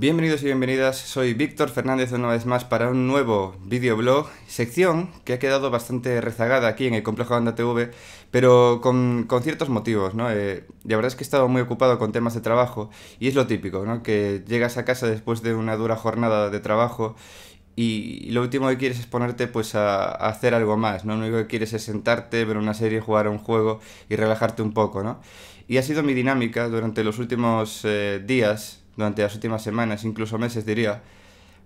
Bienvenidos y bienvenidas, soy Víctor Fernández una vez más para un nuevo videoblog, sección que ha quedado bastante rezagada aquí en el complejo Anda TV, pero con, ciertos motivos, ¿no? Eh, la verdad es que he estado muy ocupado con temas de trabajo y es lo típico, ¿no? Que llegas a casa después de una dura jornada de trabajo y lo último que quieres es ponerte pues a, hacer algo más, ¿no? Lo único que quieres es sentarte, ver una serie, jugar a un juego y relajarte un poco, ¿no? Y ha sido mi dinámica durante los últimos eh, días durante las últimas semanas, incluso meses diría,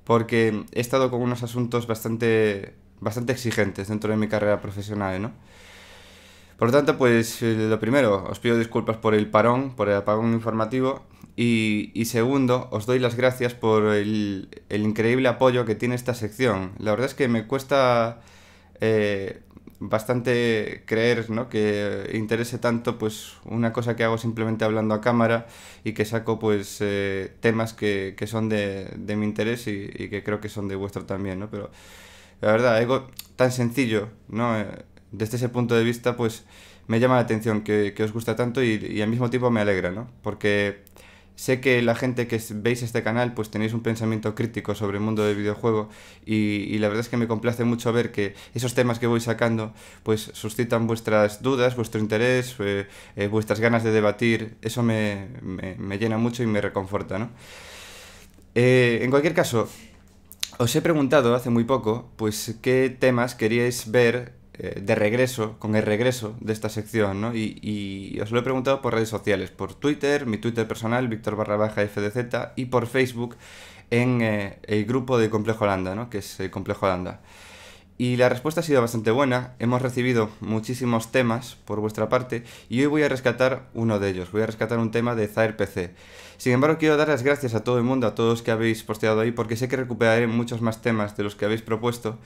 porque he estado con unos asuntos bastante, bastante exigentes dentro de mi carrera profesional, ¿no? Por lo tanto, pues eh, lo primero, os pido disculpas por el parón, por el apagón informativo. Y, segundo, os doy las gracias por el, increíble apoyo que tiene esta sección. La verdad es que me cuesta eh, bastante creer ¿no? que interese tanto pues una cosa que hago simplemente hablando a cámara y que saco pues eh, temas que, son de, mi interés y, que creo que son de vuestro también ¿no? pero la verdad algo tan sencillo ¿no? Eh, desde ese punto de vista pues me llama la atención que, os gusta tanto y, y, al mismo tiempo me alegra ¿no? porque Sé que la gente que veis este canal pues tenéis un pensamiento crítico sobre el mundo del videojuego y, la verdad es que me complace mucho ver que esos temas que voy sacando pues suscitan vuestras dudas, vuestro interés, eh, eh, vuestras ganas de debatir. Eso me, llena mucho y me reconforta, ¿no? Eh, en cualquier caso, os he preguntado hace muy poco pues qué temas queríais ver eh, de regreso, con el regreso de esta sección, ¿no? Y, os lo he preguntado por redes sociales, por Twitter, mi Twitter personal, Víctor barra baja FDZ, y por Facebook en eh, el grupo de Complejo Holanda, ¿no? Que es el eh, Complejo Holanda. Y la respuesta ha sido bastante buena, hemos recibido muchísimos temas por vuestra parte y hoy voy a rescatar uno de ellos, voy a rescatar un tema de Zaire PC. Sin embargo, quiero dar las gracias a todo el mundo, a todos los que habéis posteado ahí, porque sé que recuperaré muchos más temas de los que habéis propuesto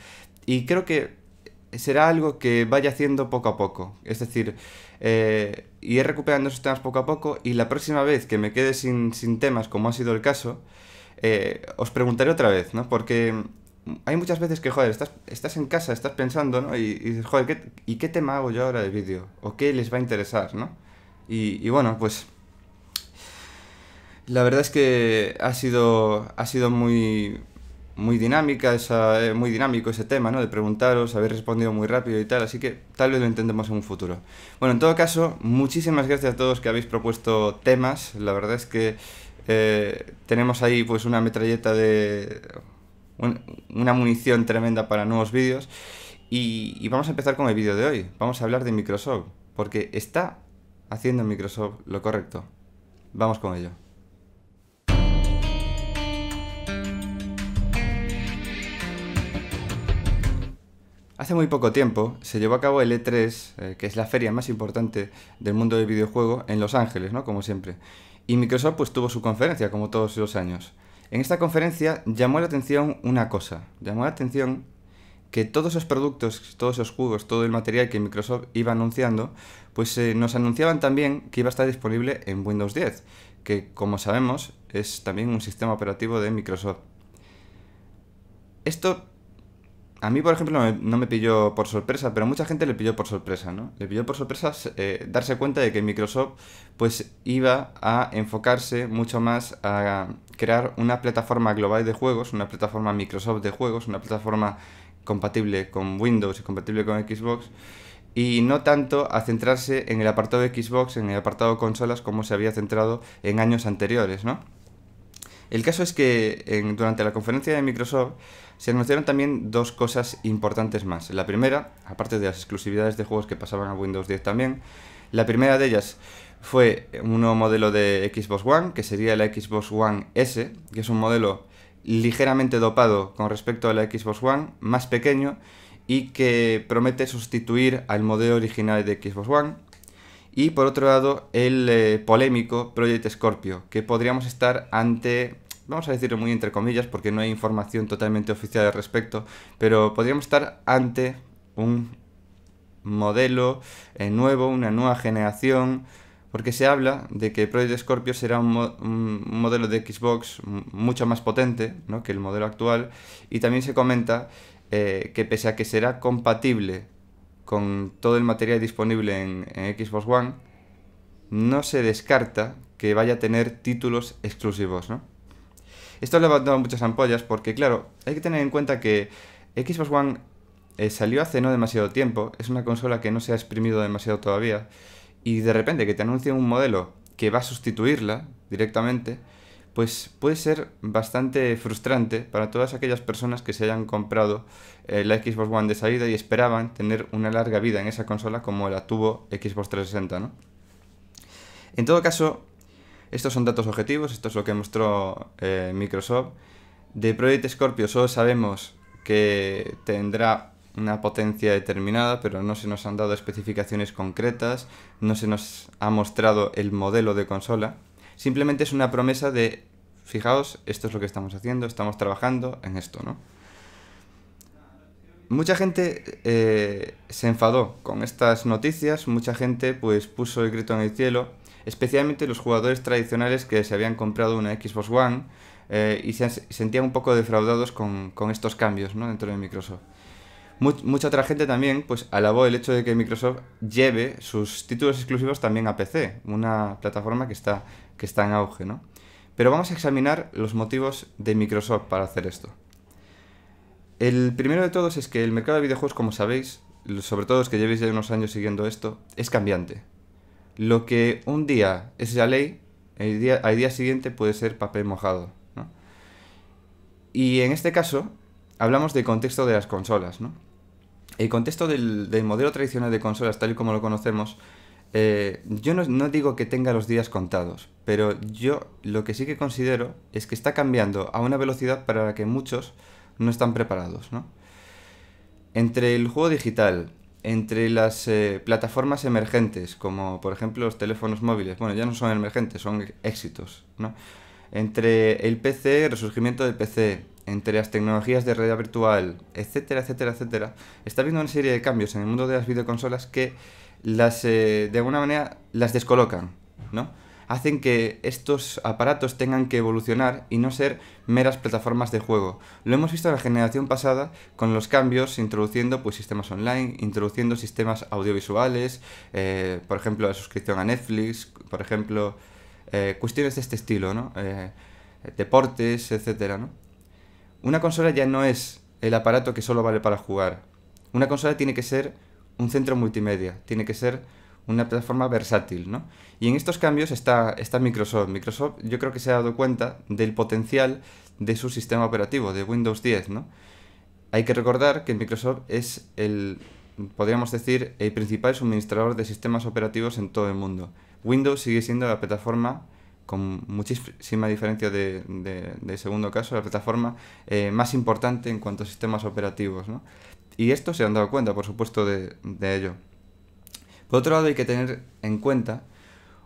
y creo que será algo que vaya haciendo poco a poco. Es decir, eh, recuperando esos temas poco a poco y la próxima vez que me quede sin, temas, como ha sido el caso, eh, os preguntaré otra vez, ¿no? Porque hay muchas veces que, joder, estás, estás en casa, estás pensando, ¿no? Y, y dices, joder, ¿qué, ¿y qué tema hago yo ahora de vídeo? ¿O qué les va a interesar, ¿no? Y, y bueno, pues... La verdad es que ha sido, ha sido muy, muy dinámica, esa, eh, muy dinámico ese tema, ¿no? De preguntaros, habéis respondido muy rápido y tal, así que tal vez lo entendemos en un futuro. Bueno, en todo caso, muchísimas gracias a todos que habéis propuesto temas, la verdad es que eh, tenemos ahí pues una metralleta de... una munición tremenda para nuevos vídeos y vamos a empezar con el vídeo de hoy, vamos a hablar de Microsoft, porque está haciendo Microsoft lo correcto. Vamos con ello. Hace muy poco tiempo se llevó a cabo el E3, eh, que es la feria más importante del mundo del videojuego, en Los Ángeles, ¿no? Como siempre. Y Microsoft pues tuvo su conferencia, como todos los años. En esta conferencia llamó la atención una cosa. Llamó la atención que todos esos productos, todos esos juegos, todo el material que Microsoft iba anunciando, pues eh, nos anunciaban también que iba a estar disponible en Windows 10, que como sabemos es también un sistema operativo de Microsoft. Esto a mí, por ejemplo, no me, pilló por sorpresa, pero mucha gente le pilló por sorpresa, ¿no? Le pilló por sorpresa eh, darse cuenta de que Microsoft pues iba a enfocarse mucho más a crear una plataforma global de juegos, una plataforma Microsoft de juegos, una plataforma compatible con Windows y compatible con Xbox, y no tanto a centrarse en el apartado de Xbox, en el apartado de consolas, como se había centrado en años anteriores, ¿no? El caso es que durante la conferencia de Microsoft se anunciaron también dos cosas importantes más. La primera, aparte de las exclusividades de juegos que pasaban a Windows 10 también, la primera de ellas fue un nuevo modelo de Xbox One, que sería la Xbox One S, que es un modelo ligeramente dopado con respecto a la Xbox One, más pequeño y que promete sustituir al modelo original de Xbox One y por otro lado, el eh, polémico Project Scorpio, que podríamos estar ante, vamos a decirlo muy entre comillas, porque no hay información totalmente oficial al respecto, pero podríamos estar ante un modelo eh, nuevo, una nueva generación, porque se habla de que Project Scorpio será un, modelo de Xbox mucho más potente que el modelo actual, y también se comenta eh, que pese a que será compatible con todo el material disponible en, Xbox One, no se descarta que vaya a tener títulos exclusivos, ¿no? Esto le ha levantado muchas ampollas porque, claro, hay que tener en cuenta que Xbox One eh, salió hace no demasiado tiempo, es una consola que no se ha exprimido demasiado todavía, y de repente que te anuncien un modelo que va a sustituirla directamente, pues puede ser bastante frustrante para todas aquellas personas que se hayan comprado eh, la Xbox One de salida y esperaban tener una larga vida en esa consola como la tuvo Xbox 360, En todo caso, estos son datos objetivos, esto es lo que mostró eh, Microsoft. De Project Scorpio solo sabemos que tendrá una potencia determinada, pero no se nos han dado especificaciones concretas, no se nos ha mostrado el modelo de consola. Simplemente es una promesa de, fijaos, esto es lo que estamos haciendo, estamos trabajando en esto, ¿no? Mucha gente eh, se enfadó con estas noticias, mucha gente pues puso el grito en el cielo, especialmente los jugadores tradicionales que se habían comprado una Xbox One eh, y se sentían un poco defraudados con, estos cambios ¿no? dentro de Microsoft. mucha otra gente también pues, alabó el hecho de que Microsoft lleve sus títulos exclusivos también a PC, una plataforma que está que está en auge, ¿no? Pero vamos a examinar los motivos de Microsoft para hacer esto. El primero de todos es que el mercado de videojuegos, como sabéis, sobre todo los que llevéis ya unos años siguiendo esto, es cambiante. Lo que un día es la ley, al día siguiente puede ser papel mojado. Y en este caso, hablamos del contexto de las consolas. El contexto del modelo tradicional de consolas, tal y como lo conocemos, eh, yo no, digo que tenga los días contados, pero yo lo que sí que considero es que está cambiando a una velocidad para la que muchos no están preparados. ¿no? Entre el juego digital, entre las eh, plataformas emergentes, como por ejemplo los teléfonos móviles, bueno, ya no son emergentes, son éxitos, ¿no? entre el PC, el resurgimiento del PC, entre las tecnologías de realidad virtual, etcétera, etcétera, etcétera, está habiendo una serie de cambios en el mundo de las videoconsolas que las, eh, de alguna manera, las descolocan, ¿no? Hacen que estos aparatos tengan que evolucionar y no ser meras plataformas de juego. Lo hemos visto en la generación pasada con los cambios, introduciendo pues, sistemas online, introduciendo sistemas audiovisuales, eh, por ejemplo, la suscripción a Netflix, por ejemplo, eh, cuestiones de este estilo, ¿no? deportes, etcétera, ¿no? Una consola ya no es el aparato que solo vale para jugar. Una consola tiene que ser un centro multimedia, tiene que ser una plataforma versátil, ¿no? Y en estos cambios está, está Microsoft. Microsoft yo creo que se ha dado cuenta del potencial de su sistema operativo, de Windows 10, ¿no? Hay que recordar que Microsoft es el, podríamos decir, el principal suministrador de sistemas operativos en todo el mundo. Windows sigue siendo la plataforma, con muchísima diferencia de, segundo caso, la plataforma eh, más importante en cuanto a sistemas operativos, ¿no? Y esto se han dado cuenta, por supuesto, de, ello. Por otro lado, hay que tener en cuenta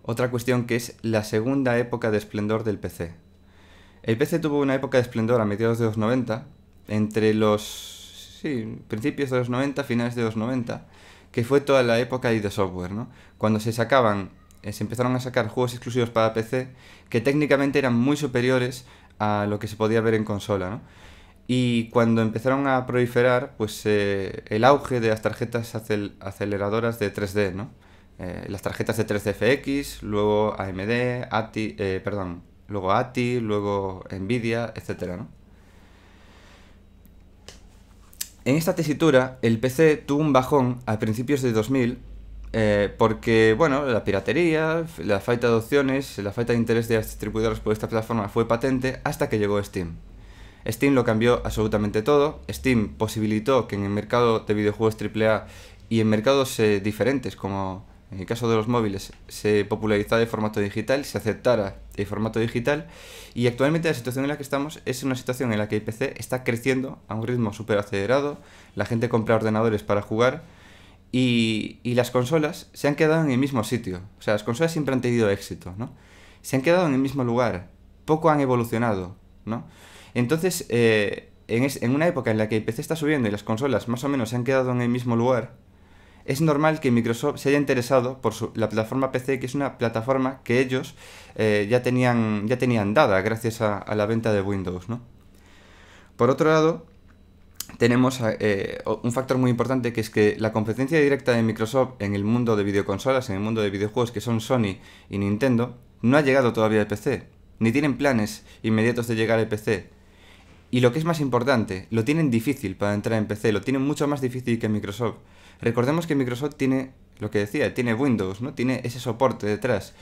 otra cuestión que es la segunda época de esplendor del PC. El PC tuvo una época de esplendor a mediados de los 90, entre los sí, principios de los 90, finales de los 90, que fue toda la época de software, ¿no? Cuando se sacaban, eh, se empezaron a sacar juegos exclusivos para PC que técnicamente eran muy superiores a lo que se podía ver en consola, ¿no? Y cuando empezaron a proliferar, pues eh, el auge de las tarjetas aceleradoras de 3D, ¿no? Eh, las tarjetas de 3DFX, luego AMD, ATI, eh, perdón, luego ATI, luego Nvidia, etc. En esta tesitura, el PC tuvo un bajón a principios de 2000 porque, bueno, la piratería, la falta de opciones, la falta de interés de los distribuidoras por esta plataforma fue patente hasta que llegó Steam. Steam lo cambió absolutamente todo. Steam posibilitó que en el mercado de videojuegos AAA y en mercados eh, diferentes, como en el caso de los móviles, se popularizara el formato digital, se aceptara el formato digital. Y actualmente la situación en la que estamos es una situación en la que el PC está creciendo a un ritmo súper acelerado, la gente compra ordenadores para jugar. Y, y, las consolas se han quedado en el mismo sitio. O sea, las consolas siempre han tenido éxito, ¿no? Se han quedado en el mismo lugar. Poco han evolucionado, ¿no? Entonces, eh, en, una época en la que el PC está subiendo y las consolas más o menos se han quedado en el mismo lugar, es normal que Microsoft se haya interesado por la plataforma PC, que es una plataforma que ellos eh, ya, tenían, dada gracias a, la venta de Windows. Por otro lado, tenemos eh, un factor muy importante que es que la competencia directa de Microsoft en el mundo de videoconsolas, en el mundo de videojuegos que son Sony y Nintendo, no ha llegado todavía al PC, ni tienen planes inmediatos de llegar al PC. Y lo que es más importante, lo tienen difícil para entrar en PC, lo tienen mucho más difícil que Microsoft. Recordemos que Microsoft tiene, lo que decía, tiene Windows, ¿no? Tiene ese soporte detrás.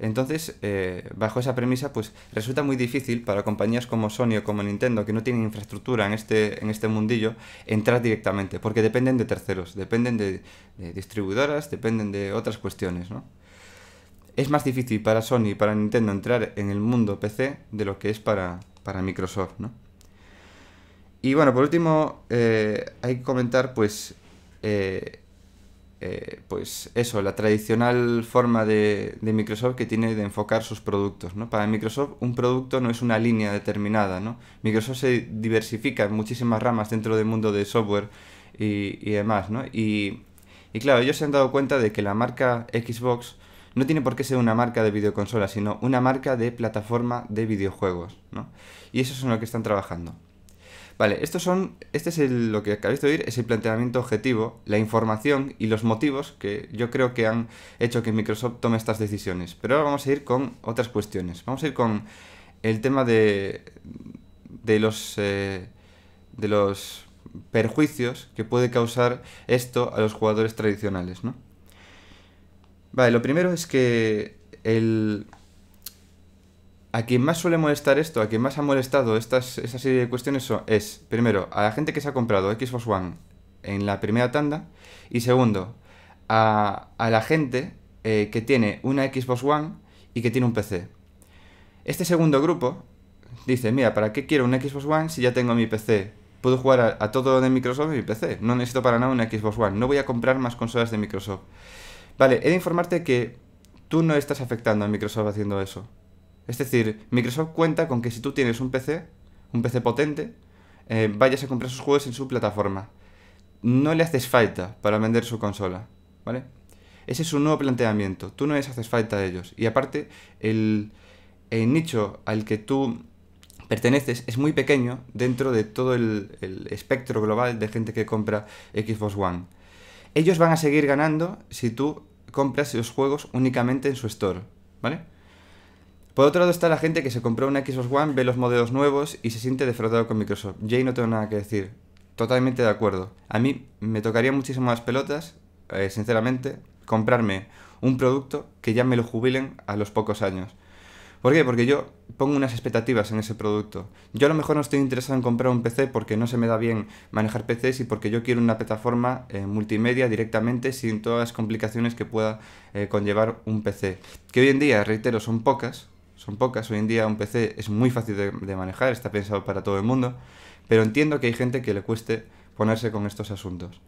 Entonces, eh, bajo esa premisa, pues resulta muy difícil para compañías como Sony o como Nintendo, que no tienen infraestructura en este, en este mundillo, entrar directamente, porque dependen de terceros, dependen de, distribuidoras, dependen de otras cuestiones, ¿no? Es más difícil para Sony y para Nintendo entrar en el mundo PC de lo que es para, para Microsoft, ¿no? Y bueno, por último, eh, hay que comentar pues, eh, eh, pues eso, la tradicional forma de, Microsoft que tiene de enfocar sus productos. ¿no? Para Microsoft un producto no es una línea determinada. ¿no? Microsoft se diversifica en muchísimas ramas dentro del mundo de software y, demás. ¿no? Y, y claro, ellos se han dado cuenta de que la marca Xbox no tiene por qué ser una marca de videoconsola, sino una marca de plataforma de videojuegos. ¿no? Y eso es en lo que están trabajando. Vale, estos son, este es lo que acabáis de oír, es el planteamiento objetivo, la información y los motivos que yo creo que han hecho que Microsoft tome estas decisiones. Pero ahora vamos a ir con otras cuestiones. Vamos a ir con el tema de, de los... Eh, de los perjuicios que puede causar esto a los jugadores tradicionales, ¿no? Vale, lo primero es que el, a quien más suele molestar esto, a quien más ha molestado esta serie de cuestiones es, primero, a la gente que se ha comprado Xbox One en la primera tanda, y segundo, a, la gente eh, que tiene una Xbox One y que tiene un PC. Este segundo grupo dice, mira, ¿para qué quiero una Xbox One si ya tengo mi PC? Puedo jugar a, todo de Microsoft y mi PC. No necesito para nada una Xbox One. No voy a comprar más consolas de Microsoft. Vale, he de informarte que tú no estás afectando a Microsoft haciendo eso. Es decir, Microsoft cuenta con que si tú tienes un PC, un PC potente, eh, vayas a comprar sus juegos en su plataforma. No le haces falta para vender su consola, ¿vale? Ese es un nuevo planteamiento. Tú no les haces falta a ellos. Y aparte, el, nicho al que tú perteneces es muy pequeño dentro de todo el, el, espectro global de gente que compra Xbox One. Ellos van a seguir ganando si tú compras los juegos únicamente en su store, ¿vale? Por otro lado está la gente que se compró una Xbox One, ve los modelos nuevos y se siente defraudado con Microsoft. Jay no tengo nada que decir. Totalmente de acuerdo. A mí me tocaría muchísimo las pelotas, eh, sinceramente, comprarme un producto que ya me lo jubilen a los pocos años. ¿Por qué? Porque yo pongo unas expectativas en ese producto. Yo a lo mejor no estoy interesado en comprar un PC porque no se me da bien manejar PCs y porque yo quiero una plataforma eh, multimedia directamente sin todas las complicaciones que pueda eh, conllevar un PC. Que hoy en día, reitero, son pocas, son pocas. Hoy en día un PC es muy fácil de, manejar, está pensado para todo el mundo, pero entiendo que hay gente que le cueste ponerse con estos asuntos.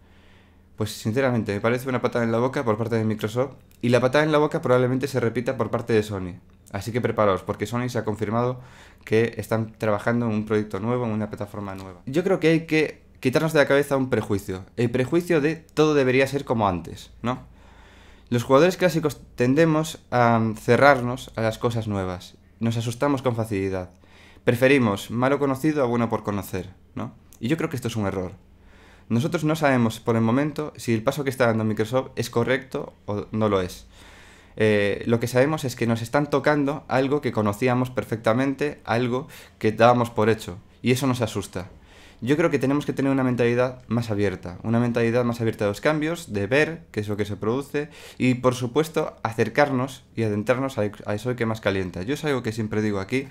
Pues sinceramente, me parece una patada en la boca por parte de Microsoft y la patada en la boca probablemente se repita por parte de Sony. Así que preparaos, porque Sony se ha confirmado que están trabajando en un proyecto nuevo, en una plataforma nueva. Yo creo que hay que quitarnos de la cabeza un prejuicio. El prejuicio de todo debería ser como antes, ¿no? Los jugadores clásicos tendemos a cerrarnos a las cosas nuevas. Nos asustamos con facilidad. Preferimos malo conocido a bueno por conocer, ¿no? Y yo creo que esto es un error. Nosotros no sabemos por el momento si el paso que está dando Microsoft es correcto o no lo es. Eh, lo que sabemos es que nos están tocando algo que conocíamos perfectamente, algo que dábamos por hecho, y eso nos asusta. Yo creo que tenemos que tener una mentalidad más abierta, una mentalidad más abierta a los cambios, de ver qué es lo que se produce y por supuesto acercarnos y adentrarnos a eso que más calienta. Yo es algo que siempre digo aquí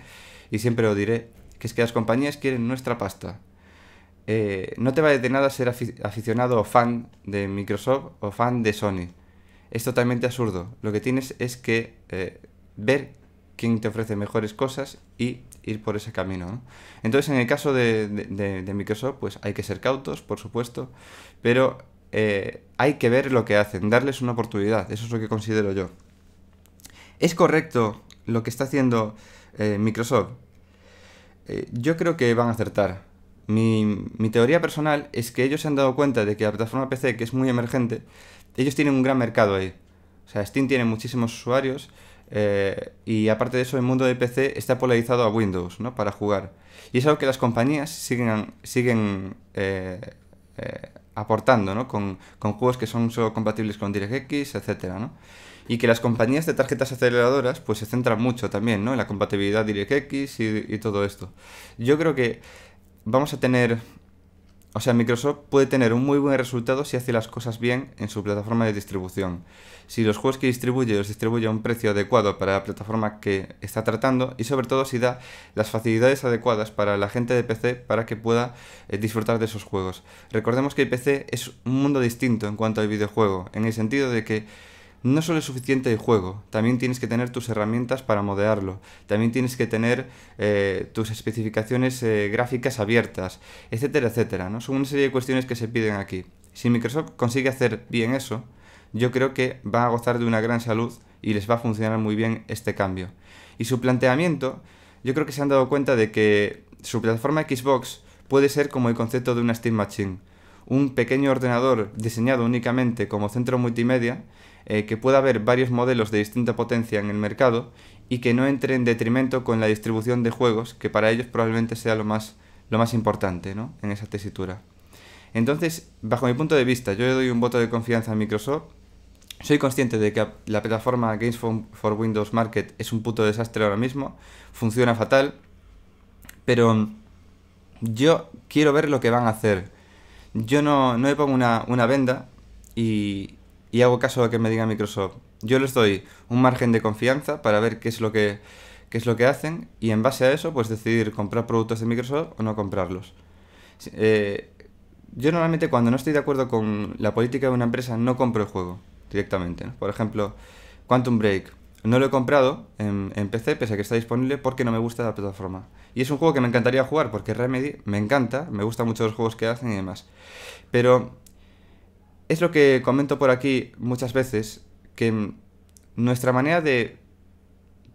y siempre lo diré, que es que las compañías quieren nuestra pasta. Eh, no te vale de nada ser aficionado o fan de Microsoft o fan de Sony. Es totalmente absurdo. Lo que tienes es que eh, ver quién te ofrece mejores cosas y ir por ese camino. Entonces, en el caso de, Microsoft, pues hay que ser cautos, por supuesto, pero eh, hay que ver lo que hacen, darles una oportunidad, eso es lo que considero yo. ¿Es correcto lo que está haciendo eh, Microsoft? Eh, yo creo que van a acertar. Mi, mi teoría personal es que ellos se han dado cuenta de que la plataforma PC, que es muy emergente, ellos tienen un gran mercado ahí. O sea, Steam tiene muchísimos usuarios, eh, y aparte de eso, el mundo de PC está polarizado a Windows, ¿no? Para jugar. Y es algo que las compañías siguen, siguen eh, eh, aportando, ¿no? Con, juegos que son solo compatibles con DirectX, etc. Y que las compañías de tarjetas aceleradoras pues se centran mucho también, ¿no? En la compatibilidad DirectX y todo esto. Yo creo que vamos a tener o sea, Microsoft puede tener un muy buen resultado si hace las cosas bien en su plataforma de distribución. Si los juegos que distribuye los distribuye a un precio adecuado para la plataforma que está tratando y sobre todo si da las facilidades adecuadas para la gente de PC para que pueda eh, disfrutar de esos juegos. Recordemos que el PC es un mundo distinto en cuanto al videojuego, en el sentido de que no solo es suficiente el juego, también tienes que tener tus herramientas para modelarlo también tienes que tener eh, tus especificaciones eh, gráficas abiertas, etcétera, etcétera. ¿no? Son una serie de cuestiones que se piden aquí. Si Microsoft consigue hacer bien eso, yo creo que va a gozar de una gran salud y les va a funcionar muy bien este cambio. Y su planteamiento, yo creo que se han dado cuenta de que su plataforma Xbox puede ser como el concepto de una Steam Machine, un pequeño ordenador diseñado únicamente como centro multimedia eh, que pueda haber varios modelos de distinta potencia en el mercado y que no entre en detrimento con la distribución de juegos, que para ellos probablemente sea lo más, lo más importante ¿no? en esa tesitura. Entonces, bajo mi punto de vista, yo le doy un voto de confianza a Microsoft. Soy consciente de que la plataforma Games for Windows Market es un puto desastre ahora mismo, funciona fatal, pero yo quiero ver lo que van a hacer. Yo no, no le pongo una, una venda y, y hago caso a que me diga Microsoft. Yo les doy un margen de confianza para ver qué es lo que, es lo que hacen y en base a eso pues decidir comprar productos de Microsoft o no comprarlos. Eh, yo normalmente cuando no estoy de acuerdo con la política de una empresa no compro el juego directamente. Por ejemplo, Quantum Break. No lo he comprado en, en, PC, pese a que está disponible, porque no me gusta la plataforma. Y es un juego que me encantaría jugar, porque Remedy me encanta, me gustan mucho los juegos que hacen y demás. Pero es lo que comento por aquí muchas veces, que nuestra manera de,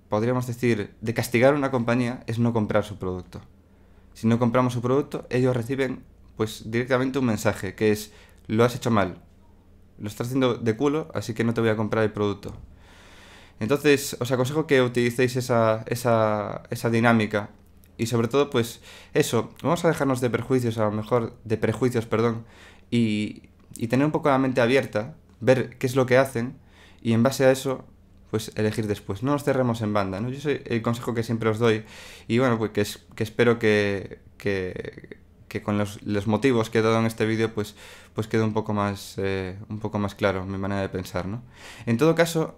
podríamos decir, de castigar a una compañía es no comprar su producto. Si no compramos su producto, ellos reciben pues directamente un mensaje que es, lo has hecho mal, lo estás haciendo de culo, así que no te voy a comprar el producto. Entonces, os aconsejo que utilicéis esa, esa dinámica y sobre todo, pues eso, vamos a dejarnos de prejuicios, a lo mejor de prejuicios, perdón, y, y tener un poco la mente abierta, ver qué es lo que hacen y en base a eso pues elegir después. No nos cerremos en banda, ¿no? Yo soy el consejo que siempre os doy y bueno, pues que, que espero que, con los, motivos que he dado en este vídeo pues, pues quede un poco, más, eh, un poco más claro mi manera de pensar, ¿no? En todo caso,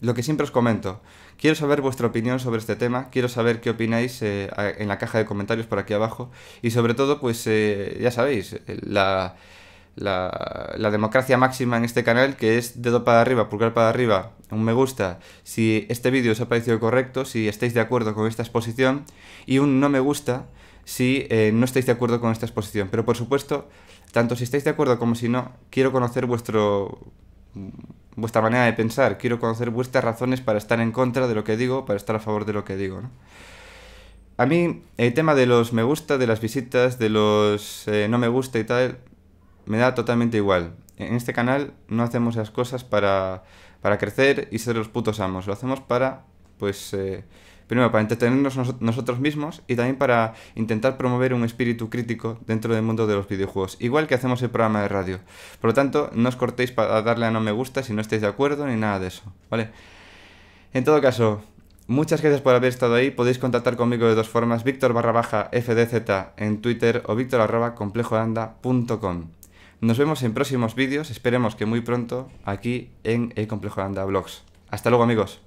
lo que siempre os comento, quiero saber vuestra opinión sobre este tema, quiero saber qué opináis eh, en la caja de comentarios por aquí abajo y sobre todo, pues eh, ya sabéis, la la, democracia máxima en este canal, que es dedo para arriba, pulgar para arriba, un me gusta si este vídeo os ha parecido correcto, si estáis de acuerdo con esta exposición, y un no me gusta si eh, no estáis de acuerdo con esta exposición. Pero por supuesto, tanto si estáis de acuerdo como si no, quiero conocer vuestro vuestra manera de pensar, quiero conocer vuestras razones para estar en contra de lo que digo, para estar a favor de lo que digo. A mí el tema de los me gusta, de las visitas, de los eh, no me gusta y tal, me da totalmente igual. En este canal no hacemos las cosas para, para crecer y ser los putos amos, lo hacemos para, pues, eh, primero, para entretenernos nosotros mismos y también para intentar promover un espíritu crítico dentro del mundo de los videojuegos, igual que hacemos el programa de radio. Por lo tanto, no os cortéis para darle a no me gusta si no estáis de acuerdo ni nada de eso, ¿vale? En todo caso, Muchas gracias por haber estado ahí. Podéis contactar conmigo de dos formas: Víctor barra baja FDZ en Twitter o Víctor arroba complejoanda.com. Nos vemos en próximos vídeos, esperemos que muy pronto, aquí en el Complejo Anda Blogs. Hasta luego amigos.